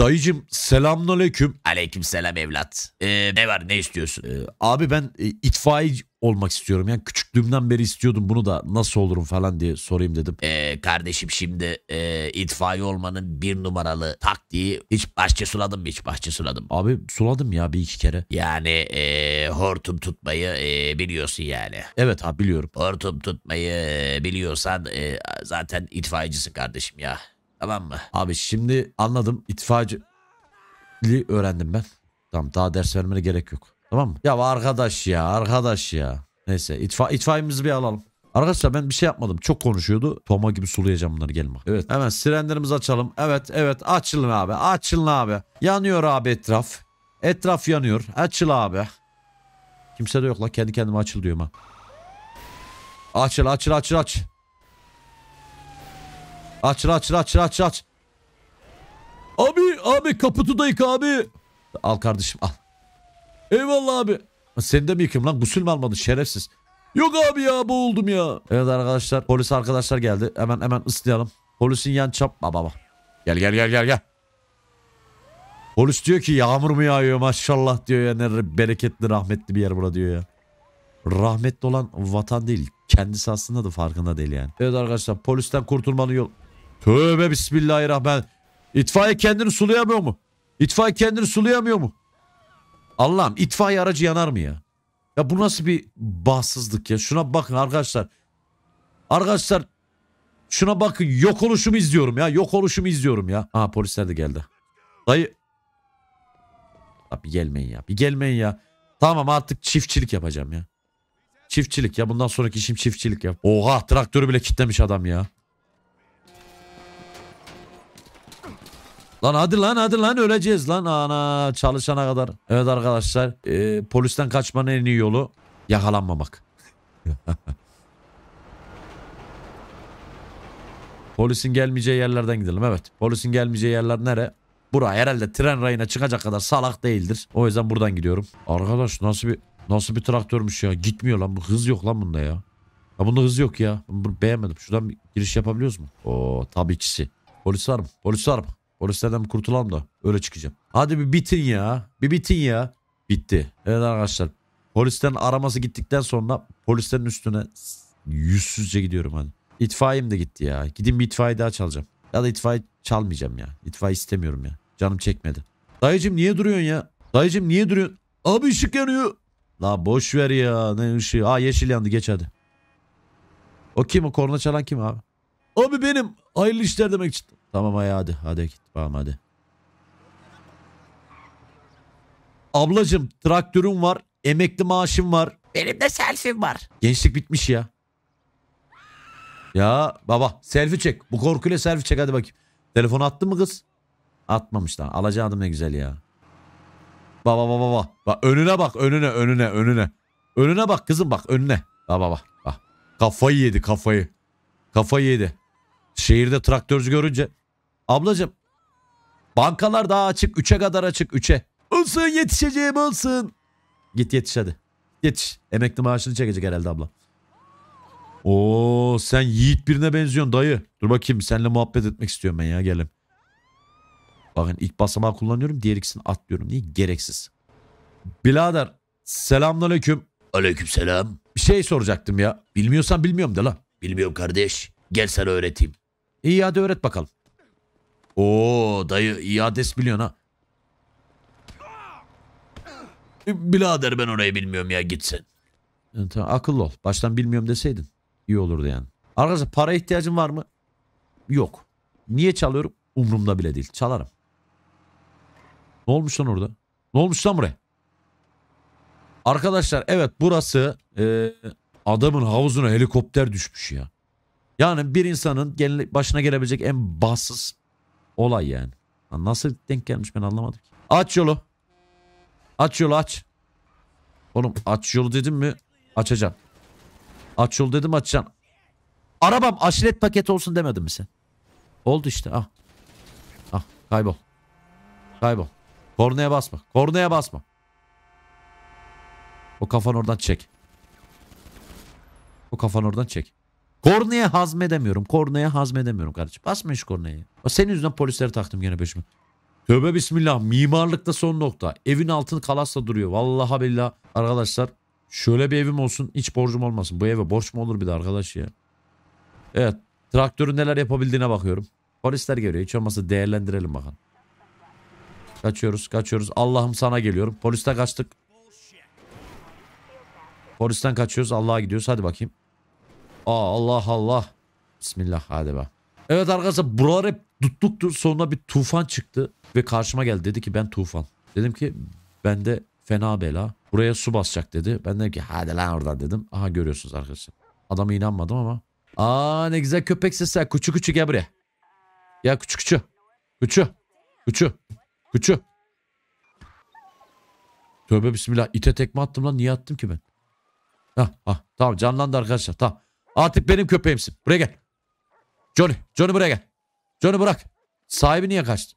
Dayıcım selamünaleyküm. Aleyküm selam evlat. Ee, ne var ne istiyorsun? Ee, abi ben e, itfaiye olmak istiyorum. Yani küçüklüğümden beri istiyordum bunu da nasıl olurum falan diye sorayım dedim. Ee, kardeşim şimdi e, itfaiye olmanın bir numaralı taktiği hiç bahçe suladım mı hiç bahçe suladım. Abi suladım ya bir iki kere. Yani e, hortum tutmayı e, biliyorsun yani. Evet abi biliyorum. Hortum tutmayı e, biliyorsan e, zaten itfaiyecisin kardeşim ya. Tamam mı? Abi şimdi anladım. İtfaiyeciliği öğrendim ben. Tamam daha ders vermene gerek yok. Tamam mı? Ya arkadaş ya arkadaş ya. Neyse itfa itfaiyemizi bir alalım. Arkadaşlar ben bir şey yapmadım. Çok konuşuyordu. Toma gibi sulayacağım bunları gelin Evet. Hemen sirenlerimizi açalım. Evet evet açılın abi. Açılın abi. Yanıyor abi etraf. Etraf yanıyor. Açıl abi. Kimse de yok la. Kendi kendime açıl diyorum ha. Açıl açıl açıl aç. Aç aç aç aç aç. Abi abi kaputu da abi. Al kardeşim al. Eyvallah abi. Seni de mi yıkayım lan? Gusül mü almadın şerefsiz? Yok abi ya boğuldum ya. Evet arkadaşlar polis arkadaşlar geldi. Hemen hemen ıslayalım. Polisin yan çap. Baba baba. Gel gel gel gel gel. Polis diyor ki yağmur mu yağıyor maşallah diyor ya. Ne bereketli rahmetli bir yer burada diyor ya. Rahmetli olan vatan değil. Kendisi aslında da farkında değil yani. Evet arkadaşlar polisten kurtulmanın yol... Tövbe bismillahirrahman. İtfaiye kendini sulayamıyor mu? İtfaiye kendini sulayamıyor mu? Allah'ım itfaiye aracı yanar mı ya? Ya bu nasıl bir bahtsızlık ya? Şuna bakın arkadaşlar. Arkadaşlar şuna bakın yok oluşumu izliyorum ya. Yok oluşumu izliyorum ya. Ha polisler de geldi. Dayı. Ya bir gelmeyin ya. Bir gelmeyin ya. Tamam artık çiftçilik yapacağım ya. Çiftçilik ya. Bundan sonraki işim çiftçilik ya. Oha traktörü bile kitlemiş adam ya. Lan hadi lan hadi lan öleceğiz lan ana çalışana kadar. Evet arkadaşlar e, polisten kaçmanın en iyi yolu yakalanmamak. Polisin gelmeyeceği yerlerden gidelim evet. Polisin gelmeyeceği yerler nere? Buraya herhalde tren rayına çıkacak kadar salak değildir. O yüzden buradan gidiyorum. Arkadaş nasıl bir nasıl bir traktörmüş ya. Gitmiyor lan bu hız yok lan bunda ya. Ya bunda hız yok ya. Bunu beğenmedim. Şuradan bir giriş yapabiliyoruz mu? Oo tabii ikisi. Polis var mı? Polis var mı? Polislerden listeden kurtulam da öyle çıkacağım. Hadi bir bitin ya. Bir bitin ya. Bitti. Evet arkadaşlar. Polisten araması gittikten sonra polislerin üstüne yüzsüzce gidiyorum hani. İtfaiyem de gitti ya. Gidin bir itfaiye daha çalacağım. Ya da itfaiye çalmayacağım ya. İtfaiye istemiyorum ya. Canım çekmedi. Dayıcım niye duruyorsun ya? Dayıcım niye duruyorsun? Abi ışık yanıyor. La boş ver ya. Ne ışığı? Aa yeşil yandı geç hadi. O kim o korna çalan kim abi? Abi benim. Hayırlı işler demek için. Tamam hadi hadi, hadi git tamam hadi. Ablacım traktörüm var. Emekli maaşım var. Benim de selfie'm var. Gençlik bitmiş ya. Ya baba selfie çek. Bu korkuyla selfie çek hadi bakayım. Telefonu attın mı kız? Atmamış lan. Alacaktım ne güzel ya. Baba baba baba. Bak önüne bak önüne önüne önüne. Önüne bak kızım bak önüne. Baba baba. bak. Kafayı yedi kafayı. Kafayı yedi. Şehirde traktörcü görünce. Ablacım bankalar daha açık 3'e kadar açık 3'e. Olsun yetişeceğim olsun. Git yetiş hadi. Yetiş. Emekli maaşını çekecek herhalde abla. Oo sen yiğit birine benziyorsun dayı. Dur bakayım seninle muhabbet etmek istiyorum ben ya gelim. Bakın ilk basamağı kullanıyorum diğer ikisini atlıyorum. Niye? Gereksiz. Bilader selamünaleyküm. Aleyküm selam. Bir şey soracaktım ya. Bilmiyorsan bilmiyorum de la. Bilmiyorum kardeş. Gel sana öğreteyim. İade öğret bakalım. Oo dayı iades biliyorsun ha. E, Bilader ben orayı bilmiyorum ya gitsin. Evet, tamam, akıllı ol. Baştan bilmiyorum deseydin. iyi olurdu yani. Arkadaşlar para ihtiyacın var mı? Yok. Niye çalıyorum? Umrumda bile değil. Çalarım. Ne olmuş lan orada? Ne olmuş lan buraya? Arkadaşlar evet burası e, adamın havuzuna helikopter düşmüş ya. Yani bir insanın başına gelebilecek en bahtsız olay yani. Nasıl denk gelmiş ben anlamadım. Aç yolu. Aç yolu aç. Oğlum aç yolu dedim mi Açacaksın. Aç yolu dedim açacaksın. Arabam aşiret paketi olsun demedin mi sen? Oldu işte ah. Ah kaybol. Kaybol. Kornaya basma. Kornaya basma. O kafan oradan çek. O kafan oradan çek. Kornaya hazmedemiyorum. Kornaya hazmedemiyorum kardeşim. Basma şu kornayı. Senin yüzünden polisleri taktım gene peşime. Tövbe bismillah. Mimarlıkta son nokta. Evin altını kalasla duruyor. Vallahi billah. Arkadaşlar şöyle bir evim olsun. Hiç borcum olmasın. Bu eve borç mu olur bir de arkadaş ya. Evet. Traktörün neler yapabildiğine bakıyorum. Polisler geliyor. Hiç olmazsa değerlendirelim bakalım. Kaçıyoruz kaçıyoruz. Allah'ım sana geliyorum. Poliste kaçtık. Polisten kaçıyoruz. Allah'a gidiyoruz. Hadi bakayım. Aa, Allah Allah. Bismillah hadi be. Evet arkadaşlar buralar hep tuttuktu. Sonra bir tufan çıktı ve karşıma geldi. Dedi ki ben tufan. Dedim ki ben de fena bela. Buraya su basacak dedi. Ben dedim ki hadi lan oradan dedim. Aha görüyorsunuz arkadaşlar. Adama inanmadım ama. Aa ne güzel köpek sesler. Kuçu kuçu gel buraya. Ya kuçu kuçu. Kuçu. Kuçu. Kuçu. Tövbe bismillah. İte tekme attım lan. Niye attım ki ben? Hah, hah. Tamam canlandı arkadaşlar. Tamam. Artık benim köpeğimsin. Buraya gel. Johnny. Johnny buraya gel. Johnny bırak. Sahibi niye kaçtı?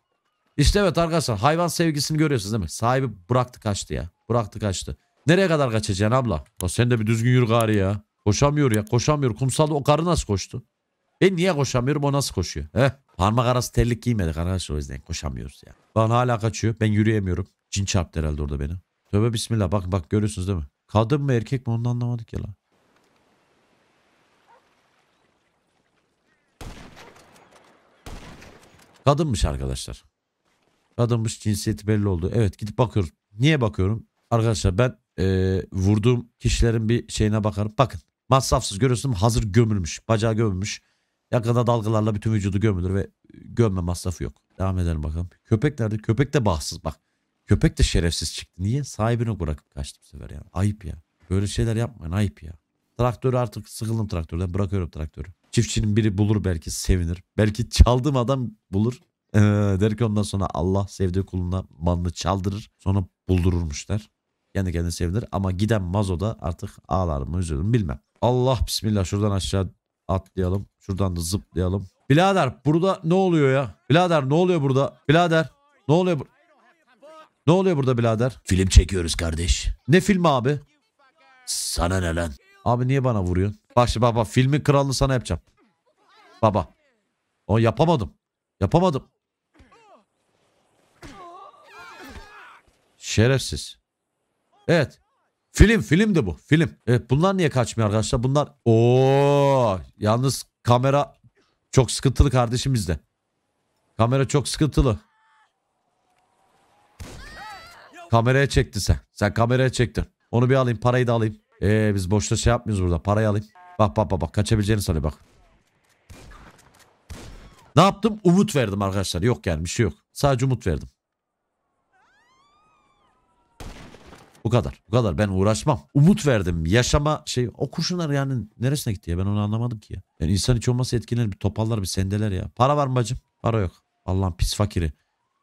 İşte evet arkadaşlar hayvan sevgisini görüyorsunuz değil mi? Sahibi bıraktı kaçtı ya. Bıraktı kaçtı. Nereye kadar kaçacaksın abla? Ya sen de bir düzgün yürü gari ya. Koşamıyor ya koşamıyor. Kumsalda o karı nasıl koştu? Ben niye koşamıyorum o nasıl koşuyor? He? Parmak arası terlik giymedik arkadaşlar o yüzden koşamıyoruz ya. Ben hala kaçıyor. Ben yürüyemiyorum. Cin çarptı herhalde orada beni. Tövbe bismillah bak bak görüyorsunuz değil mi? Kadın mı erkek mi onu anlamadık ya lan. Kadınmış arkadaşlar. Kadınmış cinsiyeti belli oldu. Evet gidip bakıyoruz. Niye bakıyorum? Arkadaşlar ben e, vurduğum kişilerin bir şeyine bakarım. Bakın masrafsız görüyorsunuz hazır gömülmüş. Bacağı gömülmüş. Yakında dalgalarla bütün vücudu gömülür ve gömme masrafı yok. Devam edelim bakalım. Köpek nerede? Köpek de bahtsız bak. Köpek de şerefsiz çıktı. Niye? Sahibini bırakıp kaçtı bu sefer yani. Ayıp ya. Böyle şeyler yapmayın ayıp ya. Traktörü artık sıkıldım traktörden. Bırakıyorum traktörü. Çiftçinin biri bulur belki sevinir. Belki çaldığım adam bulur. Ee, der ki ondan sonra Allah sevdiği kuluna malını çaldırır. Sonra buldururmuşlar. Kendi kendine sevinir. Ama giden mazo da artık ağlar mı üzülür mü bilmem. Allah bismillah şuradan aşağı atlayalım. Şuradan da zıplayalım. Bilader burada ne oluyor ya? Bilader ne oluyor burada? Bilader ne oluyor? Bu ne oluyor burada bilader? Film çekiyoruz kardeş. Ne film abi? Sana ne lan? Abi niye bana vuruyorsun? Bak şimdi baba filmin kralını sana yapacağım. Baba. O yapamadım. Yapamadım. Şerefsiz. Evet. Film film de bu. Film. Evet bunlar niye kaçmıyor arkadaşlar? Bunlar ooo, yalnız kamera çok sıkıntılı kardeşimizde. Kamera çok sıkıntılı. Kameraya çekti sen. Sen kameraya çektin. Onu bir alayım, parayı da alayım. Ee, biz boşta şey yapmıyoruz burada. Parayı alayım. Bak bak bak bak kaçabileceğini sanıyor bak. Ne yaptım? Umut verdim arkadaşlar. Yok yani bir şey yok. Sadece umut verdim. Bu kadar. Bu kadar. Ben uğraşmam. Umut verdim. Yaşama şey. O kurşunlar yani neresine gitti ya? Ben onu anlamadım ki ya. Yani insan hiç olmazsa etkilenir. Bir topallar bir sendeler ya. Para var mı bacım? Para yok. Allah'ın pis fakiri.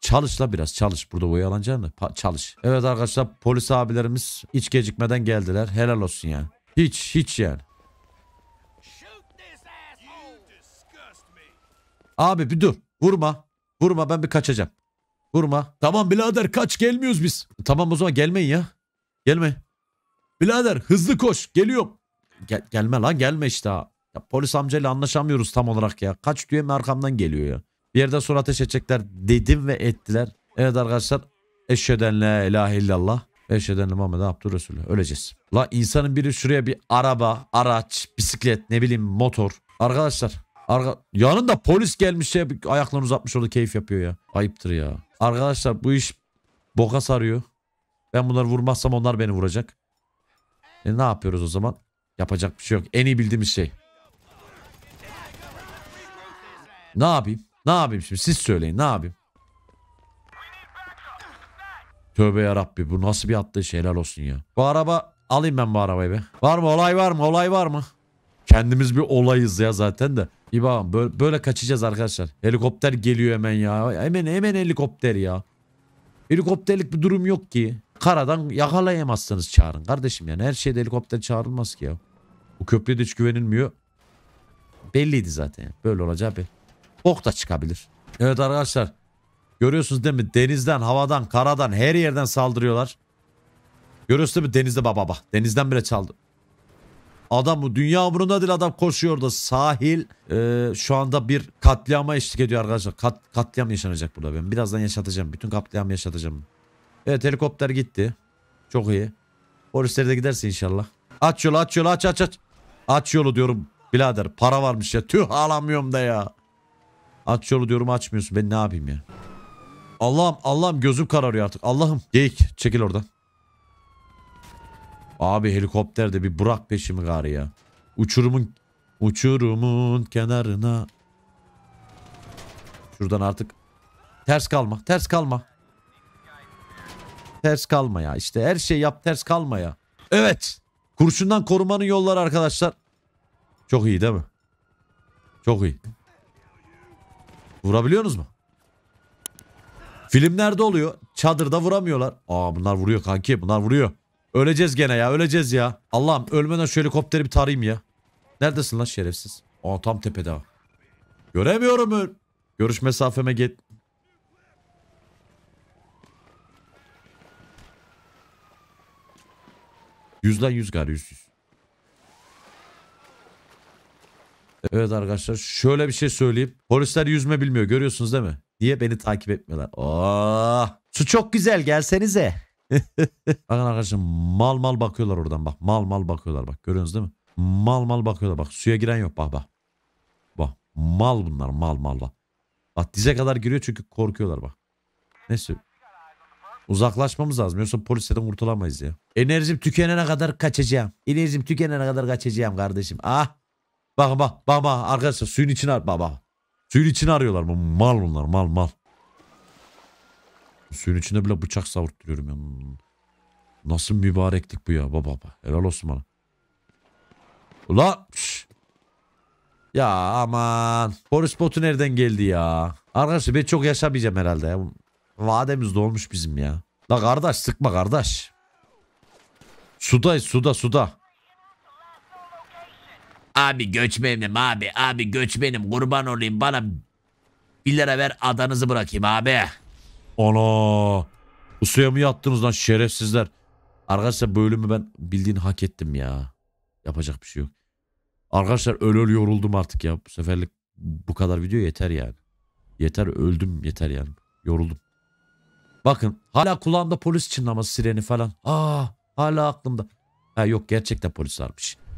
Çalış la biraz çalış. Burada oyalanacağını çalış. Evet arkadaşlar polis abilerimiz hiç gecikmeden geldiler. Helal olsun ya. Hiç hiç yani. Abi bir dur. Vurma. Vurma ben bir kaçacağım. Vurma. Tamam birader kaç gelmiyoruz biz. Tamam o zaman gelmeyin ya. Gelme. Birader hızlı koş geliyorum. Gel, gelme lan gelme işte ha. Ya, polis amcayla anlaşamıyoruz tam olarak ya. Kaç diye mi arkamdan geliyor ya. Bir yerden sonra ateş edecekler dedim ve ettiler. Evet arkadaşlar eşheden la ilahe illallah. Eşheden Muhammed Abdur Resulü. Öleceğiz. La insanın biri şuraya bir araba, araç, bisiklet ne bileyim motor. Arkadaşlar arka... yanında polis gelmiş şey ayaklarını uzatmış orada keyif yapıyor ya. Ayıptır ya. Arkadaşlar bu iş boka sarıyor. Ben bunları vurmazsam onlar beni vuracak. E ne yapıyoruz o zaman? Yapacak bir şey yok. En iyi bildiğimiz şey. Ne yapayım? Ne yapayım şimdi siz söyleyin ne yapayım? Tövbe yarabbi bu nasıl bir atlayış şey? helal olsun ya. Bu araba alayım ben bu arabayı be. Var mı olay var mı olay var mı? Kendimiz bir olayız ya zaten de. İyi bakın böyle, böyle kaçacağız arkadaşlar. Helikopter geliyor hemen ya. Hemen hemen helikopter ya. Helikopterlik bir durum yok ki. Karadan yakalayamazsınız çağırın kardeşim yani. Her şeyde helikopter çağrılmaz ki ya. Bu köprüde hiç güvenilmiyor. Belliydi zaten. Böyle olacağı belli. Bok da çıkabilir. Evet arkadaşlar. Görüyorsunuz değil mi? Denizden, havadan, karadan her yerden saldırıyorlar. Görüyorsunuz değil mi? Denizde baba baba. Denizden bile çaldı. Adam bu dünya umurunda değil adam koşuyor da sahil e, şu anda bir katliama eşlik ediyor arkadaşlar. Kat, katliam yaşanacak burada ben. Birazdan yaşatacağım. Bütün katliamı yaşatacağım. Evet helikopter gitti. Çok iyi. Polisleri de giderse inşallah. Aç yolu aç yolu aç aç aç. Aç yolu diyorum Bilader para varmış ya. Tüh alamıyorum da ya. Aç yolu diyorum açmıyorsun. Ben ne yapayım ya? Allah'ım Allah'ım gözüm kararıyor artık. Allah'ım. Geyik çekil oradan. Abi helikopterde bir bırak peşimi gari ya. Uçurumun uçurumun kenarına. Şuradan artık ters kalma. Ters kalma. Ters kalma ya. İşte her şey yap ters kalma ya. Evet. Kurşundan korumanın yolları arkadaşlar. Çok iyi değil mi? Çok iyi. Vurabiliyorsunuz mu? Filmlerde oluyor. Çadırda vuramıyorlar. Aa bunlar vuruyor kanki. Bunlar vuruyor. Öleceğiz gene ya. Öleceğiz ya. Allah'ım ölmeden şu helikopteri bir tarayayım ya. Neredesin lan şerefsiz? Aa tam tepede. Göremiyorum. Görüş mesafeme git. Yüzden yüz gar yüz yüz. Evet arkadaşlar şöyle bir şey söyleyeyim. Polisler yüzme bilmiyor görüyorsunuz değil mi? Niye beni takip etmiyorlar? Aa, oh! su çok güzel gelsenize. Bakın arkadaşlar mal mal bakıyorlar oradan bak. Mal mal bakıyorlar bak görüyorsunuz değil mi? Mal mal bakıyorlar bak. Suya giren yok bak bak. Bak mal bunlar mal mal bak. Bak dize kadar giriyor çünkü korkuyorlar bak. Neyse Uzaklaşmamız lazım. Yoksa polislerden kurtulamayız ya. Enerjim tükenene kadar kaçacağım. Enerjim tükenene kadar kaçacağım kardeşim. Ah Bak bak bak bak arkadaşlar suyun içine ar bak bak. Suyun içine arıyorlar. mı Mal bunlar mal mal. Suyun içinde bile bıçak savurtturuyorum ya. Nasıl mübareklik bu ya baba baba. Helal olsun bana. ula Ya aman. Boris botu nereden geldi ya? Arkadaşlar ben çok yaşamayacağım herhalde ya. Vademiz dolmuş bizim ya. La kardeş sıkma kardeş. Sudayız suda suda. Abi göçmenim abi. Abi göçmenim. Kurban olayım bana. Bir lira ver adanızı bırakayım abi. Ana. Bu suya mı yattınız lan şerefsizler? Arkadaşlar bölümü ben bildiğin hak ettim ya. Yapacak bir şey yok. Arkadaşlar öl öl yoruldum artık ya. Bu seferlik bu kadar video yeter yani. Yeter öldüm yeter yani. Yoruldum. Bakın hala kulağımda polis çınlaması sireni falan. Aa ah, hala aklımda. Ha yok gerçekten polis varmış.